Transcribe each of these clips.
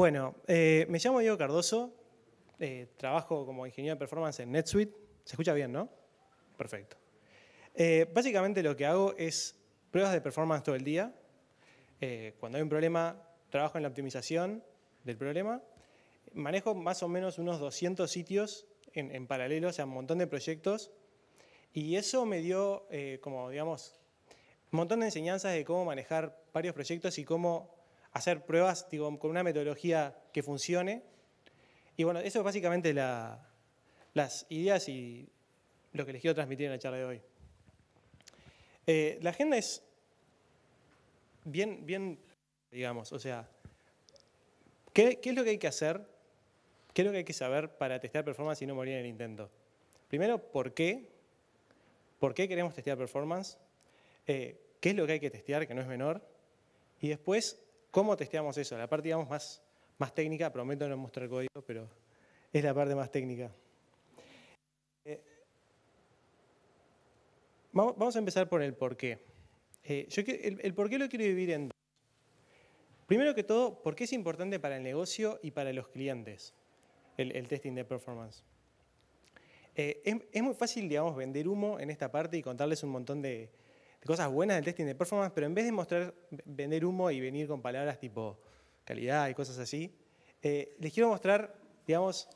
Bueno, eh, me llamo Diego Cardoso, eh, trabajo como ingeniero de performance en NetSuite. ¿Se escucha bien, no? Perfecto. Eh, básicamente lo que hago es pruebas de performance todo el día. cuando hay un problema, trabajo en la optimización del problema. Manejo más o menos unos 200 sitios en, en paralelo, o sea, un montón de proyectos. Y eso me dio, como digamos, un montón de enseñanzas de cómo manejar varios proyectos y cómo hacer pruebas con una metodología que funcione. Y bueno, eso es básicamente las ideas y lo que les quiero transmitir en la charla de hoy. Eh, la agenda es bien, bien, digamos, o sea, ¿qué, es lo que hay que hacer? ¿Qué es lo que hay que saber para testear performance y no morir en el intento? Primero, ¿por qué? ¿Por qué queremos testear performance? Eh, ¿Qué es lo que hay que testear, que no es menor? Y después, ¿Cómo testeamos eso? La parte, digamos, más, más técnica, prometo no mostrar código, pero es la parte más técnica. Eh, vamos a empezar por el porqué. qué. Eh, yo, el, por porqué lo quiero vivir en dos. Primero que todo, ¿por qué es importante para el negocio y para los clientes el, testing de performance? Eh, es, es, muy fácil, digamos, vender humo en esta parte y contarles un montón de, de cosas buenas del testing de performance, pero en vez de mostrar, vender humo y venir con palabras tipo calidad y cosas así, eh, les quiero mostrar, digamos,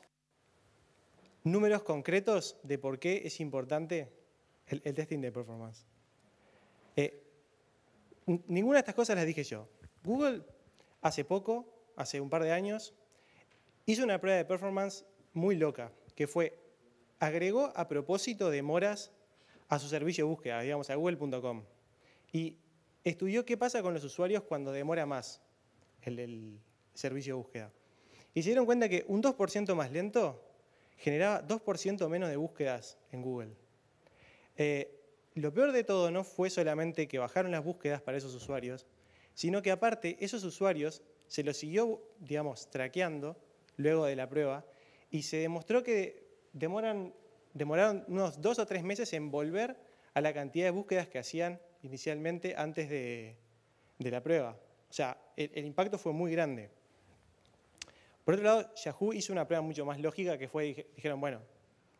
números concretos de por qué es importante el, testing de performance. Eh, ninguna de estas cosas las dije yo. Google hace poco, hace un par de años, hizo una prueba de performance muy loca, que fue, agregó a propósito de demoras a su servicio de búsqueda, digamos, a google.com. Y estudió qué pasa con los usuarios cuando demora más el, servicio de búsqueda. Y se dieron cuenta que un 2% más lento generaba 2% menos de búsquedas en Google. Eh, lo peor de todo no fue solamente que bajaron las búsquedas para esos usuarios, sino que aparte esos usuarios se los siguió, digamos, traqueando luego de la prueba y se demostró que demoran demoraron unos dos o tres meses en volver a la cantidad de búsquedas que hacían inicialmente antes de, la prueba. O sea, el, impacto fue muy grande. Por otro lado, Yahoo hizo una prueba mucho más lógica que fue, dijeron, bueno,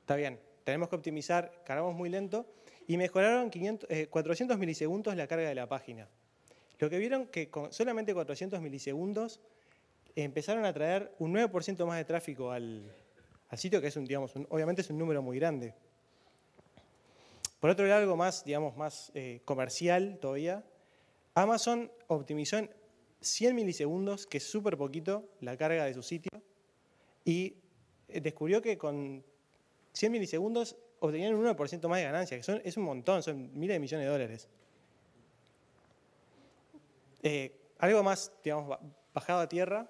está bien, tenemos que optimizar, cargamos muy lento, y mejoraron 400 eh, milisegundos la carga de la página. Lo que vieron que con solamente 400 milisegundos empezaron a traer un 9% más de tráfico al, al sitio, que es un, digamos, obviamente es un número muy grande. Por otro lado, algo más, digamos, más eh, comercial todavía, Amazon optimizó en 100 milisegundos, que es súper poquito, la carga de su sitio, y eh, descubrió que con 100 milisegundos obtenían un 1% más de ganancia, que es un montón, son miles de millones de dólares. Eh, algo más, digamos, bajado a tierra,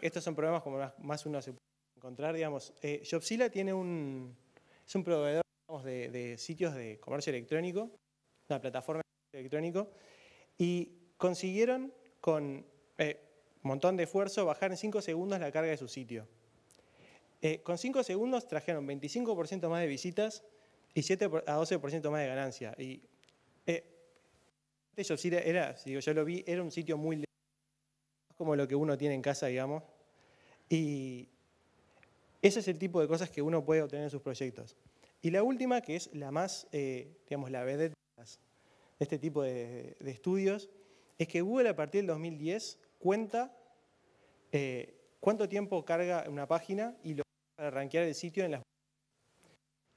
estos son problemas como más, uno se puede encontrar, digamos, eh, tiene un, es un proveedor de, sitios de comercio electrónico, una plataforma de electrónico, y consiguieron con eh, un montón de esfuerzo bajar en 5 segundos la carga de su sitio. Eh, con 5 segundos trajeron 25% más de visitas y 7 a 12% más de ganancia. Y este Jobsila era, si yo lo vi, era un sitio muy como lo que uno tiene en casa, digamos. Y ese es el tipo de cosas que uno puede obtener en sus proyectos. Y la última, que es la más, eh, digamos, la vedette de este tipo de, estudios, es que Google a partir del 2010 cuenta eh, cuánto tiempo carga una página y lo para rankear el sitio en las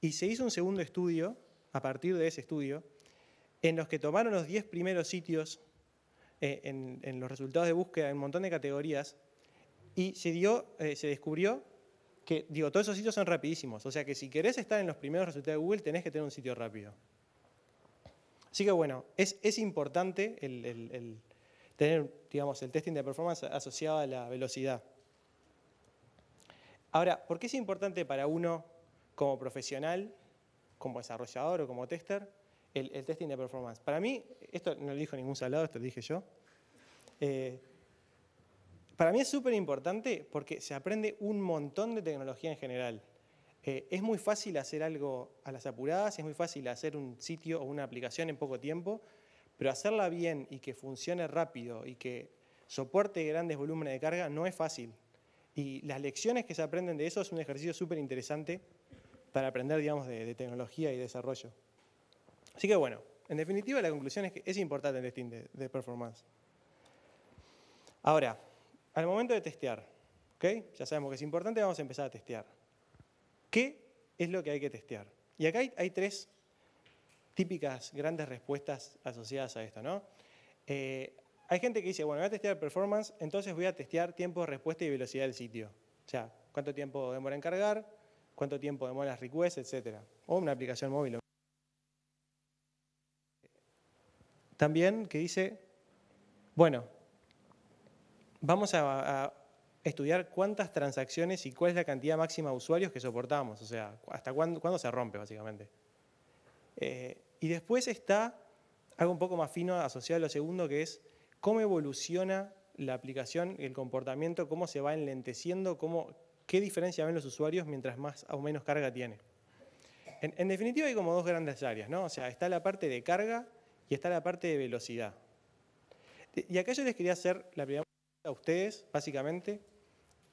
y se hizo un segundo estudio, a partir de ese estudio, en los que tomaron los 10 primeros sitios eh, en, los resultados de búsqueda en un montón de categorías y se, dio, se descubrió que, digo, todos esos sitios son rapidísimos. O sea que si querés estar en los primeros resultados de Google, tenés que tener un sitio rápido. Así que bueno, es, es importante el, tener, digamos, el testing de performance asociado a la velocidad. Ahora, ¿por qué es importante para uno como profesional, como desarrollador o como tester, el, testing de performance? Para mí, esto no lo dijo ningún salado, esto lo dije yo. Eh, para mí es súper importante porque se aprende un montón de tecnología en general. Eh, es muy fácil hacer algo a las apuradas, es muy fácil hacer un sitio o una aplicación en poco tiempo, pero hacerla bien y que funcione rápido y que soporte grandes volúmenes de carga no es fácil. Y las lecciones que se aprenden de eso es un ejercicio súper interesante para aprender, digamos, de, tecnología y desarrollo. Así que bueno, en definitiva la conclusión es que es importante el testing de, de performance. Ahora, al momento de testear, ¿ok? Ya sabemos que es importante, vamos a empezar a testear. ¿Qué es lo que hay que testear? Y acá hay, tres típicas grandes respuestas asociadas a esto, ¿no? Eh, hay gente que dice, bueno, voy a testear performance, entonces voy a testear tiempo, de respuesta y velocidad del sitio. O sea, cuánto tiempo demora en cargar, cuánto tiempo demora las requests, etcétera. O una aplicación móvil. También que dice, bueno, vamos a, estudiar cuántas transacciones y cuál es la cantidad máxima de usuarios que soportamos, o sea, hasta cuándo, se rompe básicamente. Eh, y después está algo un poco más fino asociado a lo segundo, que es cómo evoluciona la aplicación, el comportamiento, cómo se va enlenteciendo, cómo, qué diferencia ven los usuarios mientras más o menos carga tiene. En, definitiva hay como dos grandes áreas, ¿no? O sea, está la parte de carga y está la parte de velocidad. Y acá yo les quería hacer la primera a ustedes, básicamente,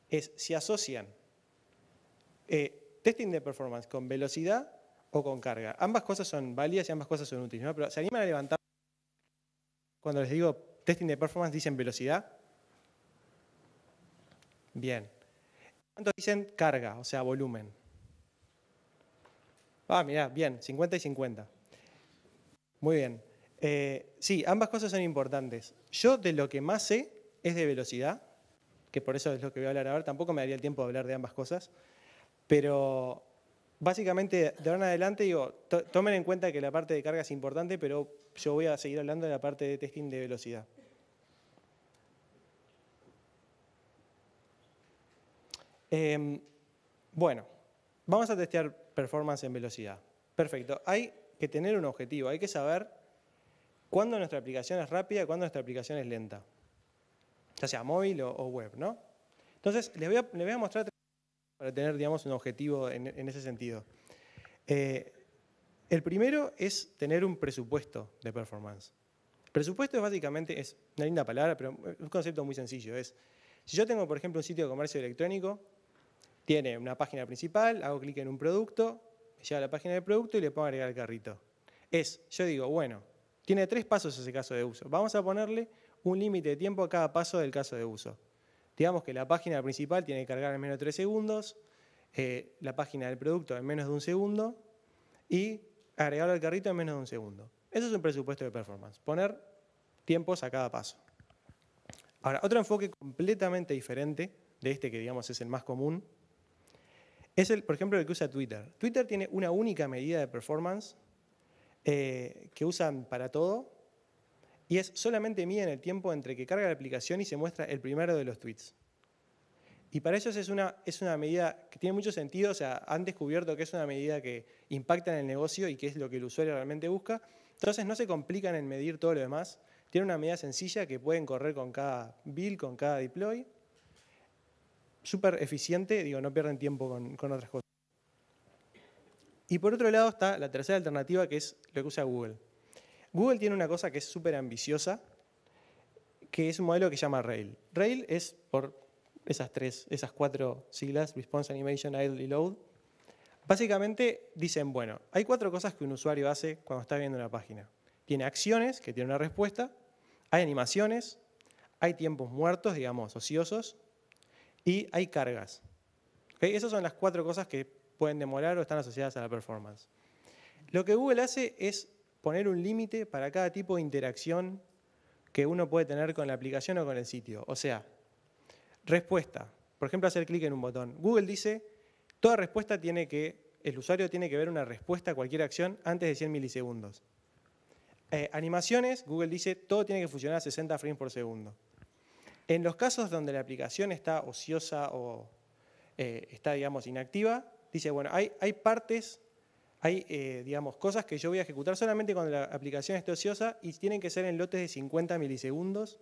es si asocian eh, testing de performance con velocidad o con carga. Ambas cosas son válidas y ambas cosas son útiles, pero se animan a levantar. Cuando les digo testing de performance, dicen velocidad. Bien. ¿Cuántos dicen carga, o sea, volumen? Ah, mirá, bien, 50 y 50. Muy bien. Eh, sí, ambas cosas son importantes. Yo de lo que más sé es de velocidad, que por eso es lo que voy a hablar ahora, tampoco me daría el tiempo de hablar de ambas cosas, pero básicamente de ahora en adelante digo, tomen en cuenta que la parte de carga es importante, pero yo voy a seguir hablando de la parte de testing de velocidad. Em, bueno, vamos a testear performance en velocidad. Perfecto. Hay que tener un objetivo, hay que saber cuándo nuestra aplicación es rápida y cuándo nuestra aplicación es lenta ya sea móvil o, web, ¿no? Entonces, les voy a, mostrar tres a mostrar para tener, digamos, un objetivo en, ese sentido. Eh, el primero es tener un presupuesto de performance. Presupuesto es básicamente, es una linda palabra, pero es un concepto muy sencillo. Es, si yo tengo, por ejemplo, un sitio de comercio electrónico, tiene una página principal, hago clic en un producto, me a la página del producto y le pongo agregar el carrito. Es, yo digo, bueno, tiene tres pasos ese caso de uso. Vamos a ponerle un límite de tiempo a cada paso del caso de uso. Digamos que la página principal tiene que cargar en menos de tres segundos, eh, la página del producto en menos de un segundo y agregarlo al carrito en menos de un segundo. Eso es un presupuesto de performance, poner tiempos a cada paso. Ahora, otro enfoque completamente diferente de este que digamos es el más común, es el, por ejemplo, el que usa Twitter. Twitter tiene una única medida de performance eh, que usan para todo y es solamente miden el tiempo entre que carga la aplicación y se muestra el primero de los tweets. Y para ellos es una, es una medida que tiene mucho sentido, o sea, han descubierto que es una medida que impacta en el negocio y que es lo que el usuario realmente busca. Entonces no se complican en medir todo lo demás, tienen una medida sencilla que pueden correr con cada build, con cada deploy. Súper eficiente, digo, no pierden tiempo con, con otras cosas. Y por otro lado está la tercera alternativa que es lo que usa Google Google tiene una cosa que es súper ambiciosa, que es un modelo que se llama RAIL. RAIL es por esas tres, esas cuatro siglas, Response Animation, Idle y Load. Básicamente dicen, bueno, hay cuatro cosas que un usuario hace cuando está viendo una página. Tiene acciones, que tiene una respuesta, hay animaciones, hay tiempos muertos, digamos, ociosos, y hay cargas. Esas son las cuatro cosas que pueden demorar o están asociadas a la performance. Lo que Google hace es poner un límite para cada tipo de interacción que uno puede tener con la aplicación o con el sitio. O sea, respuesta. Por ejemplo, hacer clic en un botón. Google dice, toda respuesta tiene que, el usuario tiene que ver una respuesta a cualquier acción antes de 100 milisegundos. Eh, animaciones, Google dice, todo tiene que funcionar a 60 frames por segundo. En los casos donde la aplicación está ociosa o eh, está, digamos, inactiva, dice, bueno, hay, hay partes hay, eh, digamos, cosas que yo voy a ejecutar solamente cuando la aplicación esté ociosa y tienen que ser en lotes de 50 milisegundos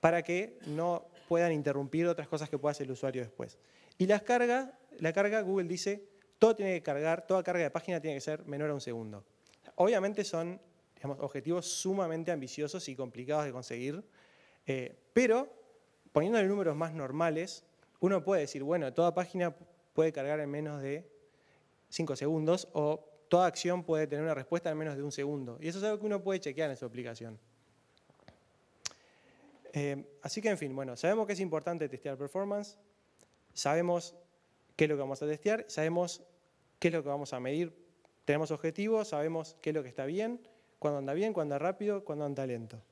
para que no puedan interrumpir otras cosas que pueda hacer el usuario después. Y las cargas, la carga, Google dice, todo tiene que cargar, toda carga de página tiene que ser menor a un segundo. Obviamente son objetivos sumamente ambiciosos y complicados de conseguir, eh, pero poniéndole números más normales, uno puede decir, bueno, toda página puede cargar en menos de cinco segundos o toda acción puede tener una respuesta en menos de un segundo. Y eso es algo que uno puede chequear en su aplicación. Eh, así que, en fin, bueno, sabemos que es importante testear performance, sabemos qué es lo que vamos a testear, sabemos qué es lo que vamos a medir, tenemos objetivos, sabemos qué es lo que está bien, cuándo anda bien, cuándo anda rápido, cuándo anda lento.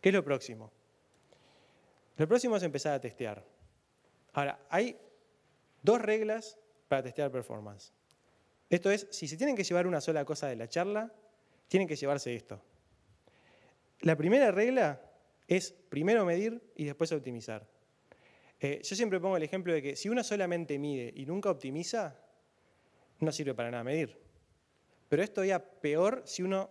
¿Qué es lo próximo? Lo próximo es empezar a testear. Ahora, hay dos reglas para testear performance. Esto es, si se tienen que llevar una sola cosa de la charla, tienen que llevarse esto. La primera regla es primero medir y después optimizar. Eh, yo siempre pongo el ejemplo de que si uno solamente mide y nunca optimiza, no sirve para nada medir. Pero esto todavía peor si uno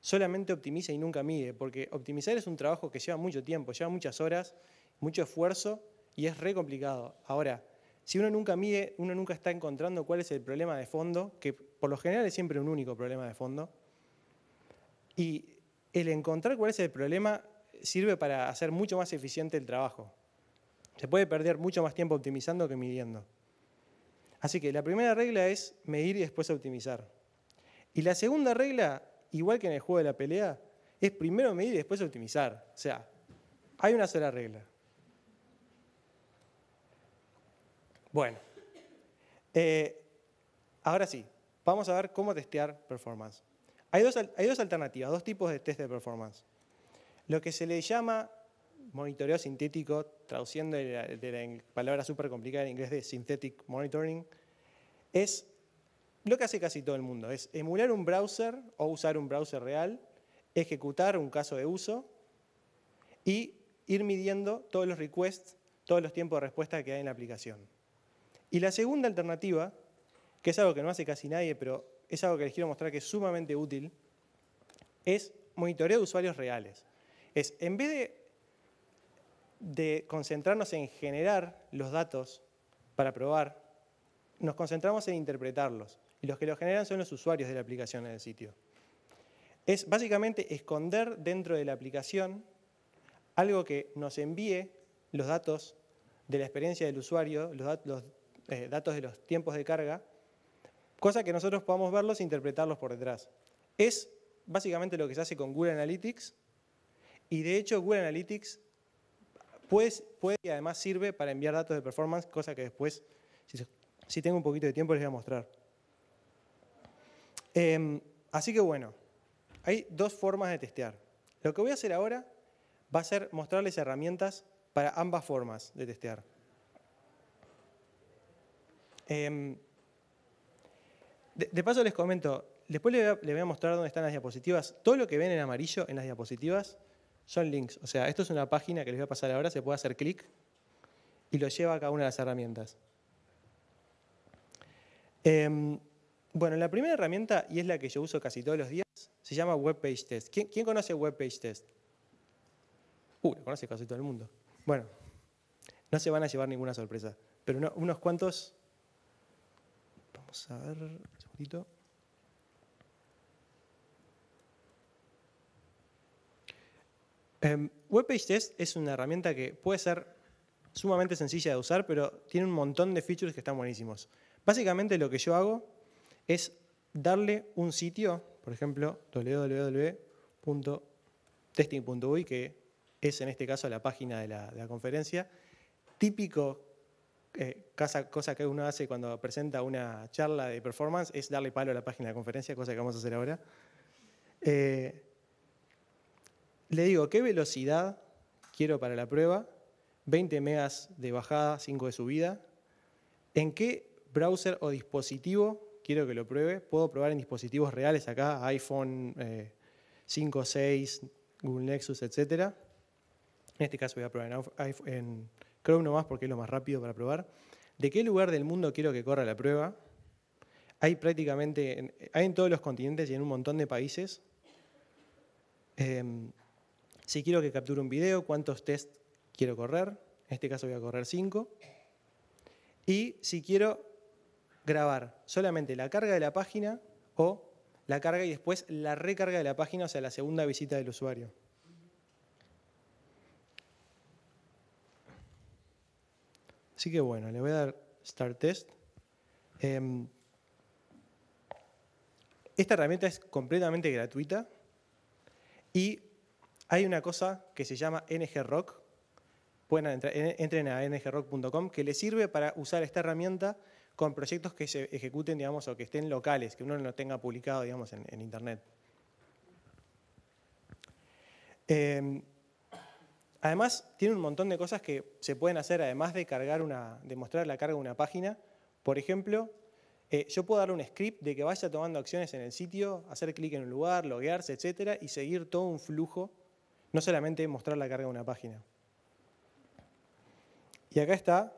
solamente optimiza y nunca mide, porque optimizar es un trabajo que lleva mucho tiempo, lleva muchas horas, mucho esfuerzo y es re complicado. Ahora, si uno nunca mide, uno nunca está encontrando cuál es el problema de fondo, que por lo general es siempre un único problema de fondo. Y el encontrar cuál es el problema sirve para hacer mucho más eficiente el trabajo. Se puede perder mucho más tiempo optimizando que midiendo. Así que la primera regla es medir y después optimizar. Y la segunda regla, igual que en el juego de la pelea, es primero medir y después optimizar. O sea, hay una sola regla. Bueno, eh, ahora sí, vamos a ver cómo testear performance. Hay dos, alternativas, dos tipos de test de performance. Lo que se le llama monitoreo sintético, traduciendo de la, de la palabra súper complicada en inglés de synthetic monitoring, es lo que hace casi todo el mundo, es emular un browser o usar un browser real, ejecutar un caso de uso y ir midiendo todos los requests, todos los tiempos de respuesta que hay en la aplicación. Y la segunda alternativa, que es algo que no hace casi nadie, pero es algo que les quiero mostrar que es sumamente útil, es monitoreo de usuarios reales. Es, en vez de, concentrarnos en generar los datos para probar, nos concentramos en interpretarlos. Y los que los generan son los usuarios de la aplicación en el sitio. Es básicamente esconder dentro de la aplicación algo que nos envíe los datos de la experiencia del usuario, los, eh, datos de los tiempos de carga, cosa que nosotros podamos verlos e interpretarlos por detrás. Es básicamente lo que se hace con Google Analytics y de hecho Google Analytics puede, puede y además sirve para enviar datos de performance, cosa que después, si, tengo un poquito de tiempo, les voy a mostrar. Em, así que bueno, hay dos formas de testear. Lo que voy a hacer ahora va a ser mostrarles herramientas para ambas formas de testear. Em, de, paso les comento, después les voy, a, mostrar dónde están las diapositivas. Todo lo que ven en amarillo en las diapositivas son links. O sea, esto es una página que les voy a pasar ahora, se puede hacer clic y lo lleva a cada una de las herramientas. Em, bueno, la primera herramienta, y es la que yo uso casi todos los días, se llama Page Test. ¿Quién, quién conoce Webpage Test? Uh, lo conoce casi todo el mundo. Bueno, no se van a llevar ninguna sorpresa, pero unos cuantos Vamos a ver, un segundito. Em, Test es una herramienta que puede ser sumamente sencilla de usar, pero tiene un montón de features que están buenísimos. Básicamente lo que yo hago es darle un sitio, por ejemplo, www.testing.uy, que es en este caso la página de la, conferencia, típico eh, cosa, que uno hace cuando presenta una charla de performance es darle palo a la página de conferencia, cosa que vamos a hacer ahora. Eh, le digo, ¿qué velocidad quiero para la prueba? 20 megas de bajada, 5 de subida. ¿En qué browser o dispositivo quiero que lo pruebe? Puedo probar en dispositivos reales acá, iPhone 5, eh, 6, Google Nexus, etc. En este caso voy a probar en, en Chrome nomás porque es lo más rápido para probar de qué lugar del mundo quiero que corra la prueba. Hay prácticamente, hay en todos los continentes y en un montón de países. Em, si quiero que capture un video, cuántos test quiero correr. En este caso voy a correr cinco. Y si quiero grabar solamente la carga de la página o la carga y después la recarga de la página, o sea, la segunda visita del usuario. Así que bueno, le voy a dar Start Test. Em, esta herramienta es completamente gratuita y hay una cosa que se llama ngrock. Pueden entrar, entren a ngrock.com que les sirve para usar esta herramienta con proyectos que se ejecuten, digamos, o que estén locales, que uno no tenga publicado, digamos, en, Internet. Em, Además, tiene un montón de cosas que se pueden hacer, además de, cargar una, de mostrar la carga de una página. Por ejemplo, eh, yo puedo darle un script de que vaya tomando acciones en el sitio, hacer clic en un lugar, loguearse, etcétera, y seguir todo un flujo, no solamente mostrar la carga de una página. Y acá está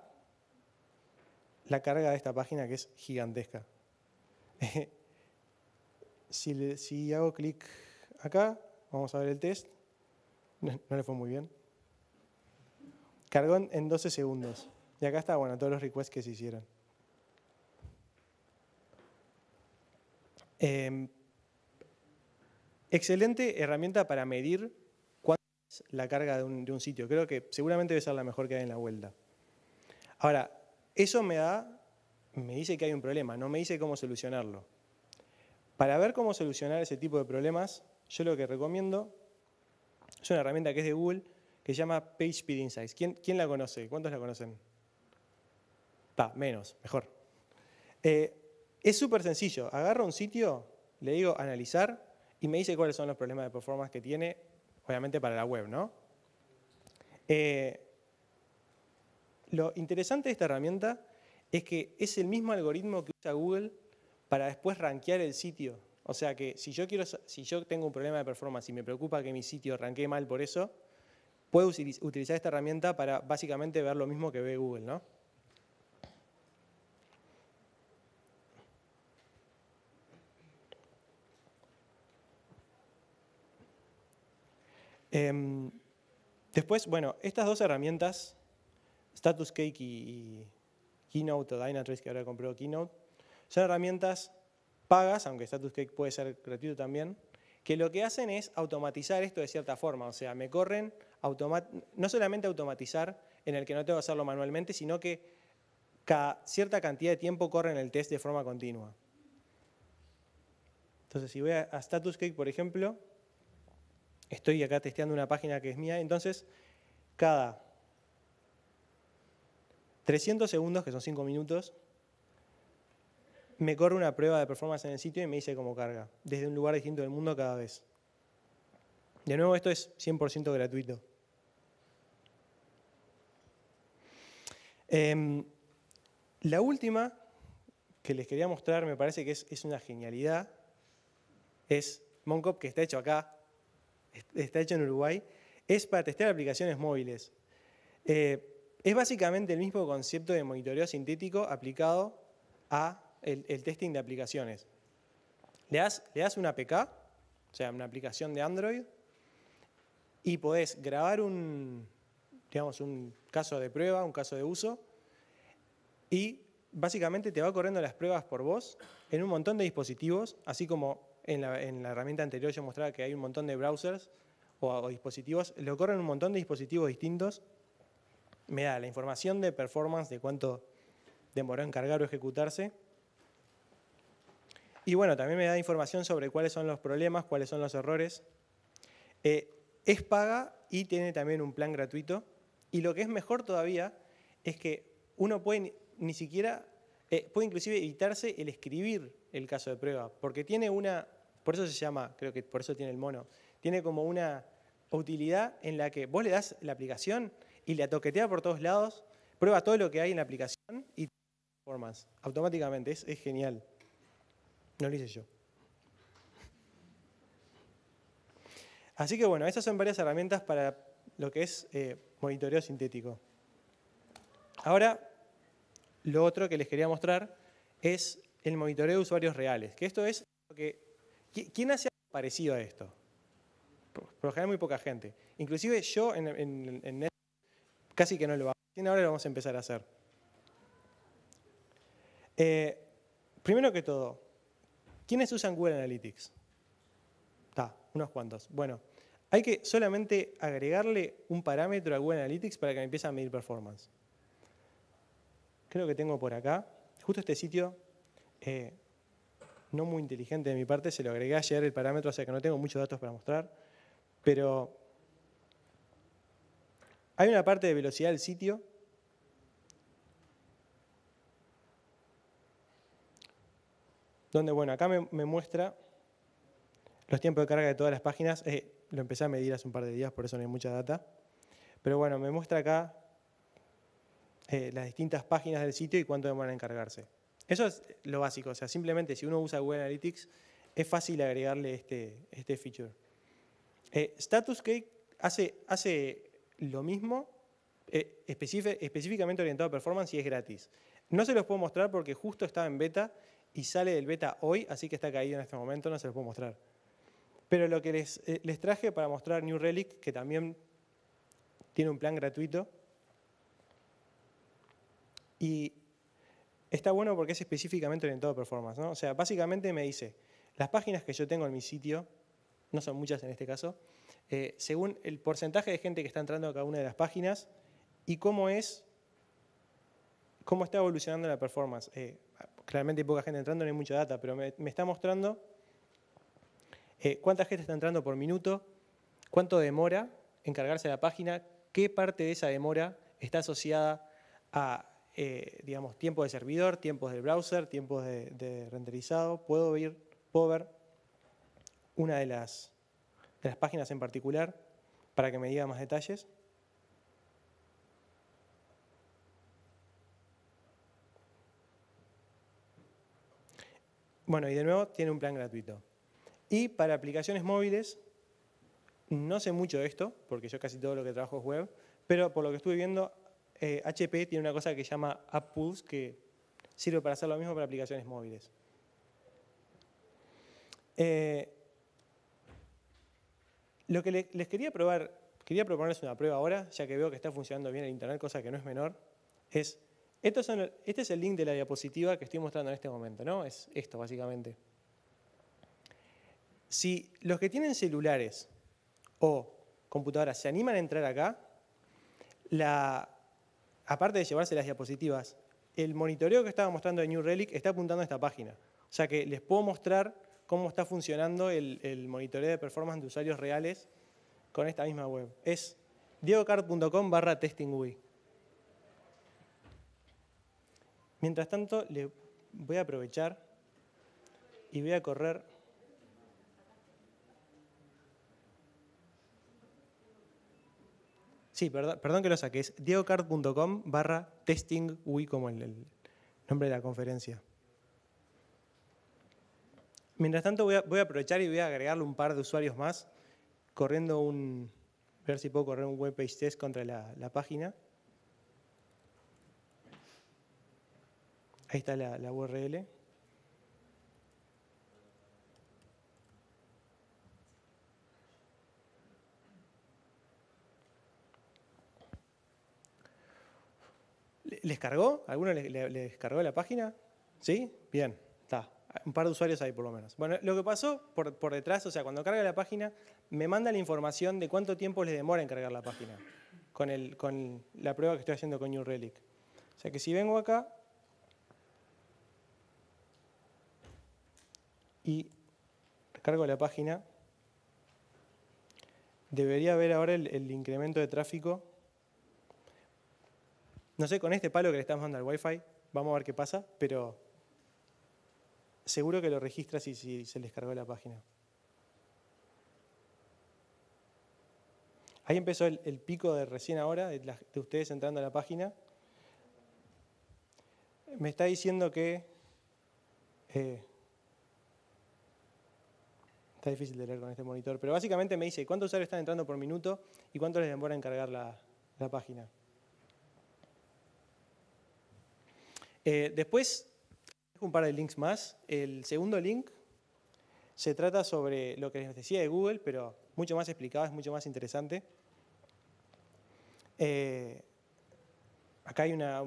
la carga de esta página que es gigantesca. si, hago clic acá, vamos a ver el test. no le fue muy bien. Cargó en 12 segundos. Y acá está, bueno, todos los requests que se hicieron. Em, excelente herramienta para medir cuánto es la carga de un, de un sitio. Creo que seguramente debe ser la mejor que hay en la vuelta. Ahora, eso me da, me dice que hay un problema, no me dice cómo solucionarlo. Para ver cómo solucionar ese tipo de problemas, yo lo que recomiendo es una herramienta que es de Google, que se llama PageSpeed Insights. ¿Quién, la conoce? ¿Cuántos la conocen? Está, menos, mejor. Eh, es súper sencillo. Agarro un sitio, le digo analizar y me dice cuáles son los problemas de performance que tiene, obviamente para la web, ¿no? Eh, lo interesante de esta herramienta es que es el mismo algoritmo que usa Google para después rankear el sitio. O sea que si yo, quiero, si yo tengo un problema de performance y me preocupa que mi sitio ranquee mal por eso, puede utilizar esta herramienta para básicamente ver lo mismo que ve Google, ¿no? Em, después, bueno, estas dos herramientas, Status Cake y, Keynote, o Dynatrace, que ahora compró Keynote, son herramientas pagas, aunque Status Cake puede ser gratuito también, que lo que hacen es automatizar esto de cierta forma. O sea, me corren no solamente automatizar en el que no tengo que hacerlo manualmente, sino que cada cierta cantidad de tiempo corre en el test de forma continua. Entonces, si voy a, a Status Cake, por ejemplo, estoy acá testeando una página que es mía, entonces cada 300 segundos, que son 5 minutos, me corre una prueba de performance en el sitio y me dice cómo carga, desde un lugar distinto del mundo cada vez. De nuevo, esto es 100% gratuito. Em, la última que les quería mostrar, me parece que es, una genialidad, es Moncop, que está hecho acá, está hecho en Uruguay, es para testear aplicaciones móviles. Eh, es básicamente el mismo concepto de monitoreo sintético aplicado a testing de aplicaciones. Le das, le una APK, o sea, una aplicación de Android, y podés grabar un, digamos, un caso de prueba, un caso de uso, y básicamente te va corriendo las pruebas por vos en un montón de dispositivos, así como en la, herramienta anterior yo mostraba que hay un montón de browsers o, dispositivos, lo corren un montón de dispositivos distintos, me da la información de performance, de cuánto demoró en cargar o ejecutarse, y bueno, también me da información sobre cuáles son los problemas, cuáles son los errores. Eh, es paga y tiene también un plan gratuito y lo que es mejor todavía es que uno puede ni siquiera, eh, puede inclusive evitarse el escribir el caso de prueba, porque tiene una, por eso se llama, creo que por eso tiene el mono, tiene como una utilidad en la que vos le das la aplicación y la toquetea por todos lados, prueba todo lo que hay en la aplicación y formas automáticamente, es, genial. No lo hice yo. Así que bueno, esas son varias herramientas para lo que es eh, monitoreo sintético. Ahora, lo otro que les quería mostrar es el monitoreo de usuarios reales, que esto es que... ¿Quién hace algo parecido a esto? Por lo general muy poca gente. Inclusive yo en, en, casi que no lo hago. Ahora lo vamos a empezar a hacer. Eh, primero que todo, ¿quiénes usan Google Analytics? Está, unos cuantos. Bueno, hay que solamente agregarle un parámetro a Google Analytics para que me empiece a medir performance. Creo que tengo por acá, justo este sitio, eh, no muy inteligente de mi parte, se lo agregué ayer el parámetro, o sea que no tengo muchos datos para mostrar, pero hay una parte de velocidad del sitio donde, bueno, acá me, muestra los tiempos de carga de todas las páginas. Eh, lo empecé a medir hace un par de días, por eso no hay mucha data. Pero bueno, me muestra acá eh, las distintas páginas del sitio y cuánto demoran en encargarse. Eso es lo básico, o sea, simplemente si uno usa Google Analytics es fácil agregarle este, este feature. Eh, Status Cake hace, hace lo mismo, eh, específicamente orientado a performance y es gratis. No se los puedo mostrar porque justo estaba en beta y sale del beta hoy, así que está caído en este momento, no se los puedo mostrar. Pero lo que eh, les, traje para mostrar New Relic, que también tiene un plan gratuito, y está bueno porque es específicamente orientado a performance. O sea, básicamente me dice, las páginas que yo tengo en mi sitio, no son muchas en este caso, eh, según el porcentaje de gente que está entrando a cada una de las páginas y cómo es, cómo está evolucionando la performance. Eh, claramente hay poca gente entrando, no hay mucha data, pero me está mostrando eh, ¿Cuánta gente está entrando por minuto? ¿Cuánto demora encargarse cargarse la página? ¿Qué parte de esa demora está asociada a eh, digamos, tiempo de servidor, tiempos del browser, tiempos de, renderizado. Puedo ver, una de de las páginas en particular para que me diga más detalles. Bueno, y de nuevo tiene un plan gratuito. Y para aplicaciones móviles, no sé mucho de esto, porque yo casi todo lo que trabajo es web, pero por lo que estuve viendo, HP eh, tiene una cosa que se llama App que sirve para hacer lo mismo para aplicaciones móviles. Eh, lo que les quería probar, quería proponerles una prueba ahora, ya que veo que está funcionando bien el Internet, cosa que no es menor, es, este es el link de la diapositiva que estoy mostrando en este momento, ¿no? Es esto, básicamente. Si los que tienen celulares o computadoras se animan a entrar acá, aparte de llevarse las diapositivas, el monitoreo que estaba mostrando de New Relic está apuntando a esta página. O sea que les puedo mostrar cómo está funcionando el, monitoreo de performance de usuarios reales con esta misma web. Es diegocard.com barra testingui. Mientras tanto, le voy a aprovechar y voy a correr Sí, perdón, que lo saque. Es diegocard.com barra testing UI como el, nombre de la conferencia. Mientras tanto voy a, aprovechar y voy a agregarle un par de usuarios más corriendo un... ver si puedo correr un webpage test contra la, página. Ahí está la, la URL. ¿Les cargó? ¿Alguno les, cargó la página? ¿Sí? Bien, está. Un par de usuarios ahí, por lo menos. Bueno, lo que pasó por, detrás, o sea, cuando carga la página, me manda la información de cuánto tiempo les demora en cargar la página con, la prueba que estoy haciendo con New Relic. O sea que si vengo acá y cargo la página, debería ver ahora el incremento de tráfico no sé, con este palo que le estamos dando al Wi-Fi, vamos a ver qué pasa, pero seguro que lo registra si, si se les cargó la página. Ahí empezó el, pico de recién ahora, de, ustedes entrando a la página. Me está diciendo que... Eh, está difícil de leer con este monitor, pero básicamente me dice cuántos usuarios están entrando por minuto y cuánto les demora en cargar la página. Eh, después, un par de links más. El segundo link se trata sobre lo que les decía de Google, pero mucho más explicado, es mucho más interesante. Eh, acá hay una,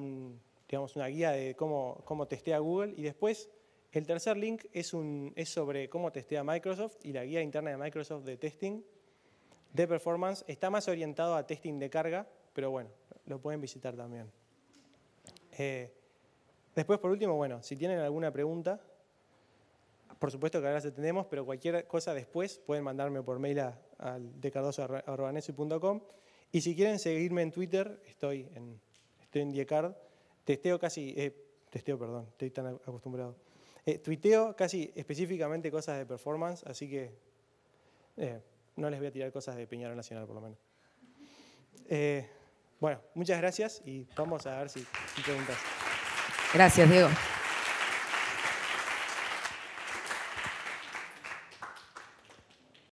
digamos, una guía de cómo, cómo testea Google y después el tercer link es, un, es sobre cómo testea Microsoft y la guía interna de Microsoft de testing de performance. Está más orientado a testing de carga, pero bueno, lo pueden visitar también. Eh, Después, por último, bueno, si tienen alguna pregunta, por supuesto que ahora las atendemos, pero cualquier cosa después pueden mandarme por mail a, a decardoso.com. Y si quieren seguirme en Twitter, estoy en, estoy en Diecard. Testeo casi, testeo, perdón, estoy tan acostumbrado. Eh, tuiteo casi específicamente cosas de performance, así que no les voy a tirar cosas de Peñarol Nacional, por lo menos. bueno, muchas gracias y vamos a ver si, si preguntas. Gracias, Diego.